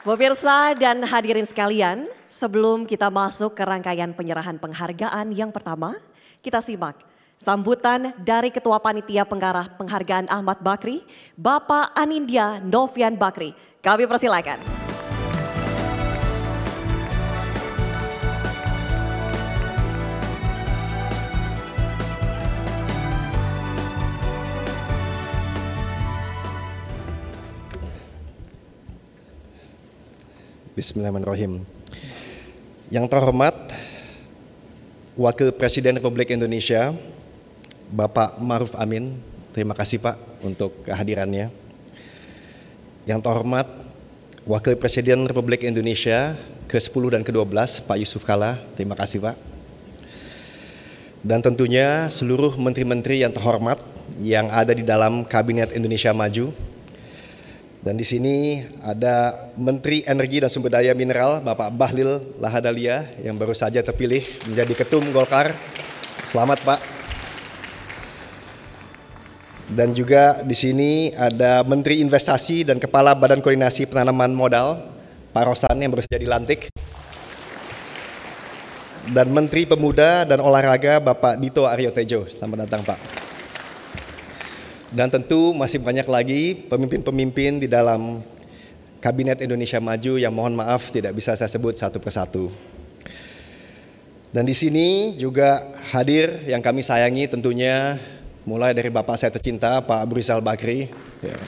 Pemirsa dan hadirin sekalian, sebelum kita masuk ke rangkaian penyerahan penghargaan yang pertama, kita simak sambutan dari Ketua Panitia Pengarah Penghargaan Ahmad Bakri, Bapak Anindya Novian Bakri. Kami persilakan. Bismillahirrahmanirrahim. Yang terhormat Wakil Presiden Republik Indonesia Bapak Maruf Amin, terima kasih Pak untuk kehadirannya. Yang terhormat Wakil Presiden Republik Indonesia ke-10 dan ke-12 Pak Yusuf Kala, terima kasih Pak. Dan tentunya seluruh menteri-menteri yang terhormat yang ada di dalam Kabinet Indonesia Maju, dan di sini ada Menteri Energi dan Sumber Daya Mineral Bapak Bahlil Lahadalia yang baru saja terpilih menjadi Ketum Golkar. Selamat Pak. Dan juga di sini ada Menteri Investasi dan Kepala Badan Koordinasi Penanaman Modal Pak Rosan yang baru saja dilantik. Dan Menteri Pemuda dan Olahraga Bapak Dito Aryo Tejo. Selamat datang Pak. Dan tentu masih banyak lagi pemimpin-pemimpin di dalam Kabinet Indonesia Maju yang mohon maaf tidak bisa saya sebut satu persatu. Dan di sini juga hadir yang kami sayangi tentunya mulai dari Bapak saya tercinta Pak Abu Rizal Bakri. Ya.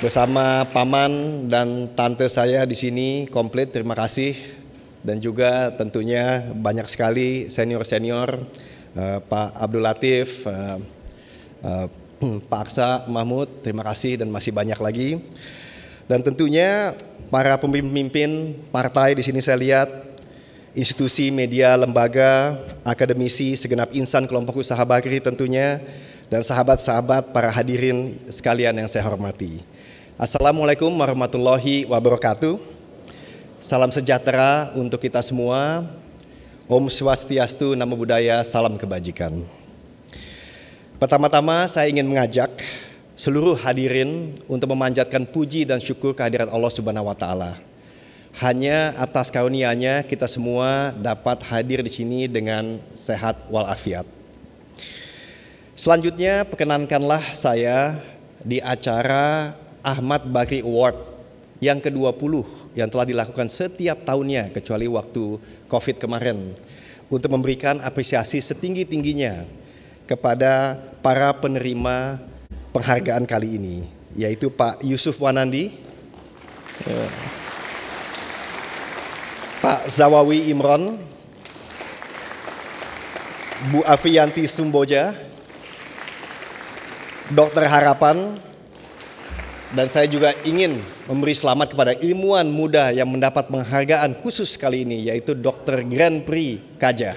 Bersama paman dan tante saya di sini komplit terima kasih dan juga tentunya banyak sekali senior-senior Eh, Pak Abdul Latif, eh, eh, Pak Aksa, Mahmud, terima kasih dan masih banyak lagi. Dan tentunya para pemimpin partai di sini saya lihat institusi, media, lembaga, akademisi, segenap insan kelompok usaha Bakri tentunya dan sahabat-sahabat para hadirin sekalian yang saya hormati. Assalamualaikum warahmatullahi wabarakatuh. Salam sejahtera untuk kita semua. Om Swastiastu, Namo Buddhaya, Salam Kebajikan. Pertama-tama saya ingin mengajak seluruh hadirin untuk memanjatkan puji dan syukur kehadiran Allah Subhanahu wa taala. Hanya atas karunia-Nya kita semua dapat hadir di sini dengan sehat walafiat. Selanjutnya perkenankanlah saya di acara Ahmad Bakri Award yang ke-20 yang telah dilakukan setiap tahunnya kecuali waktu COVID kemarin untuk memberikan apresiasi setinggi-tingginya kepada para penerima penghargaan kali ini yaitu Pak Yusuf Wanandi, Pak Zawawi Imron, Bu Afianti Sumboja, Dokter Harapan, dan saya juga ingin memberi selamat kepada ilmuwan muda yang mendapat penghargaan khusus kali ini yaitu Dr. Grand Prix Kaja.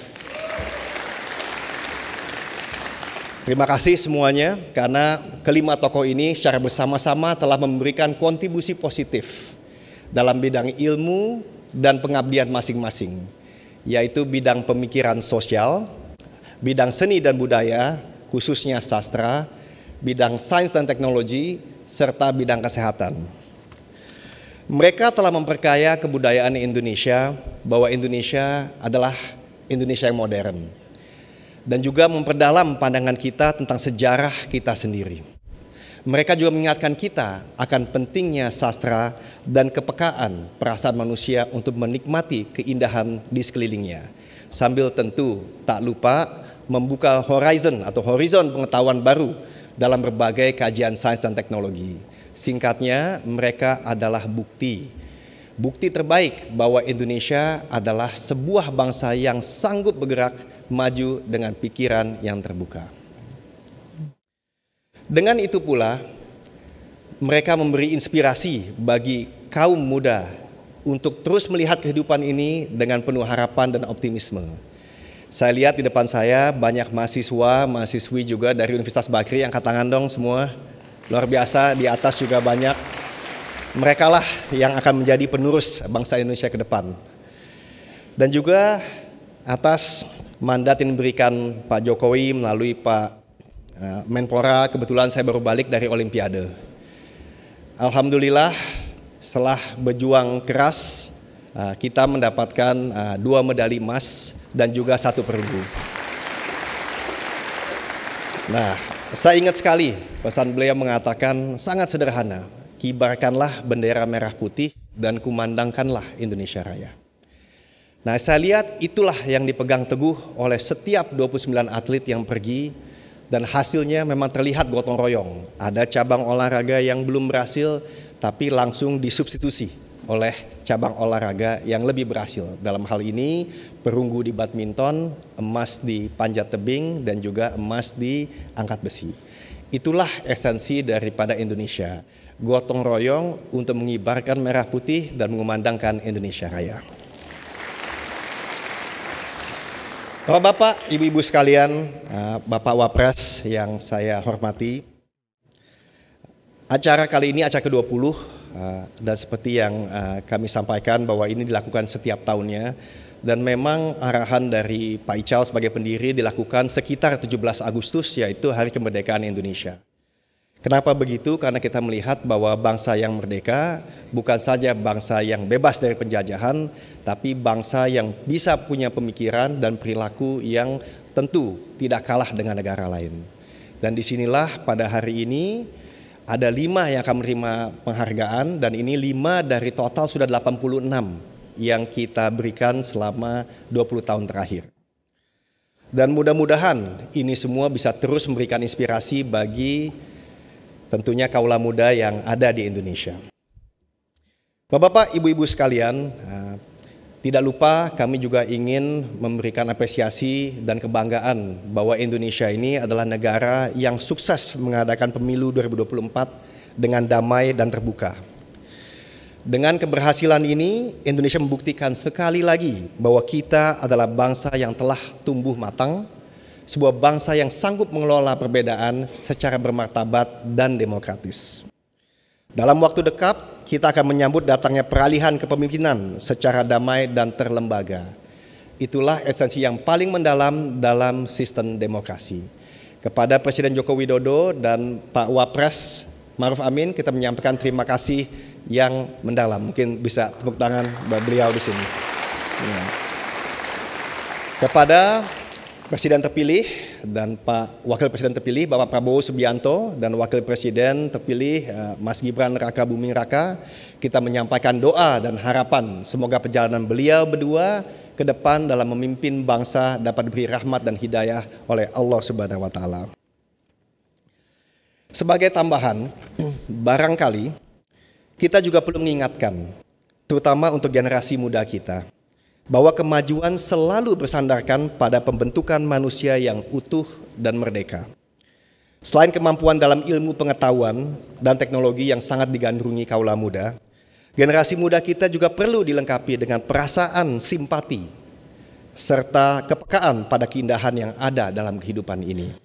Terima kasih semuanya karena kelima tokoh ini secara bersama-sama telah memberikan kontribusi positif dalam bidang ilmu dan pengabdian masing-masing, yaitu bidang pemikiran sosial, bidang seni dan budaya, khususnya sastra, bidang sains dan teknologi, serta bidang kesehatan. Mereka telah memperkaya kebudayaan Indonesia bahwa Indonesia adalah Indonesia yang modern dan juga memperdalam pandangan kita tentang sejarah kita sendiri. Mereka juga mengingatkan kita akan pentingnya sastra dan kepekaan perasaan manusia untuk menikmati keindahan di sekelilingnya. Sambil tentu tak lupa membuka horizon atau horizon pengetahuan baru dalam berbagai kajian sains dan teknologi. Singkatnya, mereka adalah bukti. Bukti terbaik bahwa Indonesia adalah sebuah bangsa yang sanggup bergerak maju dengan pikiran yang terbuka. Dengan itu pula, mereka memberi inspirasi bagi kaum muda untuk terus melihat kehidupan ini dengan penuh harapan dan optimisme. Saya lihat di depan saya banyak mahasiswa, mahasiswi juga dari Universitas Bakri yang angkat tangan dong semua. Luar biasa, di atas juga banyak. Mereka lah yang akan menjadi penurus bangsa Indonesia ke depan. Dan juga atas mandat yang diberikan Pak Jokowi melalui Pak eh, Menpora, kebetulan saya baru balik dari Olimpiade. Alhamdulillah setelah berjuang keras eh, kita mendapatkan eh, dua medali emas dan juga satu perunggu. Nah, saya ingat sekali pesan beliau mengatakan sangat sederhana, kibarkanlah bendera merah putih dan kumandangkanlah Indonesia Raya. Nah, saya lihat itulah yang dipegang teguh oleh setiap 29 atlet yang pergi dan hasilnya memang terlihat gotong royong. Ada cabang olahraga yang belum berhasil tapi langsung disubstitusi oleh cabang olahraga yang lebih berhasil. Dalam hal ini perunggu di badminton, emas di panjat tebing dan juga emas di angkat besi. Itulah esensi daripada Indonesia. Gotong royong untuk mengibarkan merah putih dan mengumandangkan Indonesia Raya. Bapak, Bapak, Ibu-ibu sekalian, eh, Bapak Wapres yang saya hormati. Acara kali ini acara ke-20 Eh, dan seperti yang eh, kami sampaikan bahwa ini dilakukan setiap tahunnya dan memang arahan dari Pak Ical sebagai pendiri dilakukan sekitar 17 Agustus yaitu Hari Kemerdekaan Indonesia. Kenapa begitu? Karena kita melihat bahwa bangsa yang merdeka bukan saja bangsa yang bebas dari penjajahan, tapi bangsa yang bisa punya pemikiran dan perilaku yang tentu tidak kalah dengan negara lain. Dan disinilah pada hari ini ada lima yang akan menerima penghargaan dan ini lima dari total sudah 86 yang kita berikan selama 20 tahun terakhir. Dan mudah-mudahan ini semua bisa terus memberikan inspirasi bagi tentunya kaula muda yang ada di Indonesia. Bapak-bapak, ibu-ibu sekalian, tidak lupa kami juga ingin memberikan apresiasi dan kebanggaan bahwa Indonesia ini adalah negara yang sukses mengadakan pemilu 2024 dengan damai dan terbuka. Dengan keberhasilan ini, Indonesia membuktikan sekali lagi bahwa kita adalah bangsa yang telah tumbuh matang, sebuah bangsa yang sanggup mengelola perbedaan secara bermartabat dan demokratis. Dalam waktu dekat, kita akan menyambut datangnya peralihan kepemimpinan secara damai dan terlembaga. Itulah esensi yang paling mendalam dalam sistem demokrasi. Kepada Presiden Joko Widodo dan Pak Wapres Maruf Amin, kita menyampaikan terima kasih yang mendalam. Mungkin bisa tepuk tangan beliau di sini. Ya. Kepada Presiden terpilih dan Pak Wakil Presiden terpilih Bapak Prabowo Subianto dan Wakil Presiden terpilih eh, Mas Gibran Raka Buming Raka, kita menyampaikan doa dan harapan semoga perjalanan beliau berdua ke depan dalam memimpin bangsa dapat diberi rahmat dan hidayah oleh Allah Subhanahu wa taala. Sebagai tambahan, barangkali kita juga perlu mengingatkan terutama untuk generasi muda kita bahwa kemajuan selalu bersandarkan pada pembentukan manusia yang utuh dan merdeka. Selain kemampuan dalam ilmu pengetahuan dan teknologi yang sangat digandrungi kaula muda, generasi muda kita juga perlu dilengkapi dengan perasaan simpati serta kepekaan pada keindahan yang ada dalam kehidupan ini.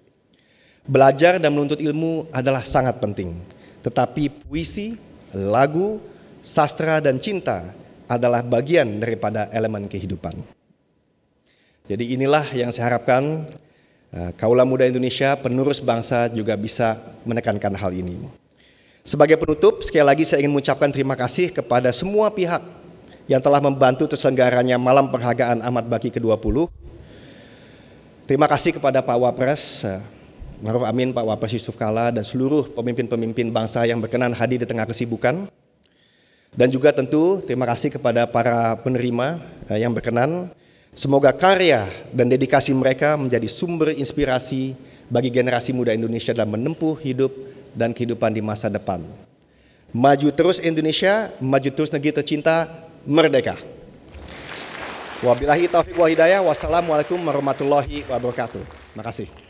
Belajar dan menuntut ilmu adalah sangat penting, tetapi puisi, lagu, sastra, dan cinta adalah bagian daripada elemen kehidupan. Jadi inilah yang saya harapkan eh, Kaula Muda Indonesia, penerus bangsa juga bisa menekankan hal ini. Sebagai penutup, sekali lagi saya ingin mengucapkan terima kasih kepada semua pihak yang telah membantu terselenggaranya Malam Penghargaan Ahmad Baki ke-20. Terima kasih kepada Pak Wapres, eh, Maruf Amin, Pak Wapres Yusuf Kala, dan seluruh pemimpin-pemimpin bangsa yang berkenan hadir di tengah kesibukan. Dan juga tentu terima kasih kepada para penerima eh, yang berkenan. Semoga karya dan dedikasi mereka menjadi sumber inspirasi bagi generasi muda Indonesia dalam menempuh hidup dan kehidupan di masa depan. Maju terus Indonesia, maju terus negeri tercinta, merdeka. Wabillahi taufiq wa hidayah. Wassalamualaikum warahmatullahi wabarakatuh. Terima kasih.